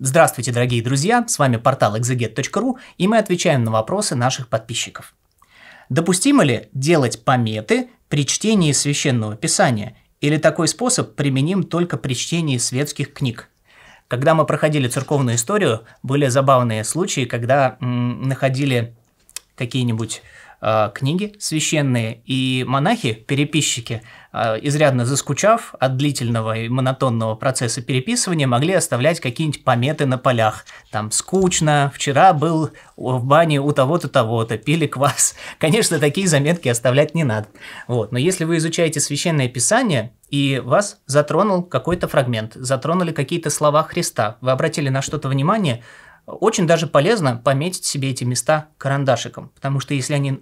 Здравствуйте, дорогие друзья, с вами портал exeget.ru и мы отвечаем на вопросы наших подписчиков. Допустимо ли делать пометы при чтении священного писания или такой способ применим только при чтении светских книг? Когда мы проходили церковную историю, были забавные случаи, когда м, находили какие-нибудь Э, книги священные, и монахи, переписчики, э, изрядно заскучав от длительного и монотонного процесса переписывания, могли оставлять какие-нибудь пометы на полях. Там «скучно», «вчера был в бане у того-то, того-то», «пили квас». Конечно, такие заметки оставлять не надо. Вот. Но если вы изучаете Священное Писание, и вас затронул какой-то фрагмент, затронули какие-то слова Христа, вы обратили на что-то внимание, очень даже полезно пометить себе эти места карандашиком, потому что если они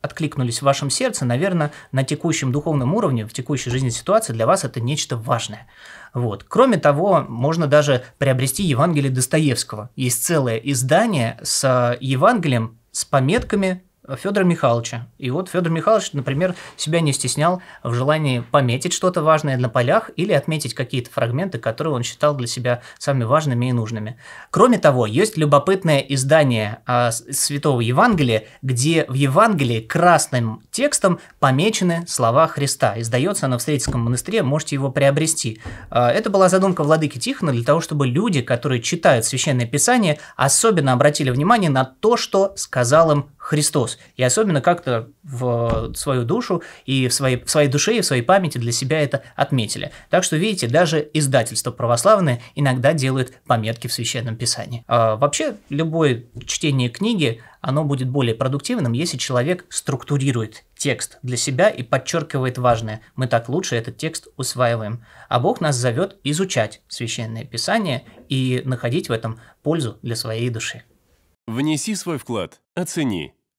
откликнулись в вашем сердце, наверное, на текущем духовном уровне, в текущей жизненной ситуации для вас это нечто важное. Вот. Кроме того, можно даже приобрести Евангелие Достоевского. Есть целое издание с э, Евангелием с пометками Федора Михайловича. И вот Федор Михайлович, например, себя не стеснял в желании пометить что-то важное на полях или отметить какие-то фрагменты, которые он считал для себя самыми важными и нужными. Кроме того, есть любопытное издание э, Святого Евангелия, где в Евангелии красным текстом помечены слова Христа. Издается оно в Средском монастыре, можете его приобрести. Э, это была задумка владыки Тихона для того, чтобы люди, которые читают Священное Писание, особенно обратили внимание на то, что сказал им Христос. И особенно как-то в свою душу и в своей, в своей душе и в своей памяти для себя это отметили. Так что, видите, даже издательство православное иногда делает пометки в Священном Писании. А вообще, любое чтение книги, оно будет более продуктивным, если человек структурирует текст для себя и подчеркивает важное. Мы так лучше этот текст усваиваем. А Бог нас зовет изучать Священное Писание и находить в этом пользу для своей души. Внеси свой вклад, оцени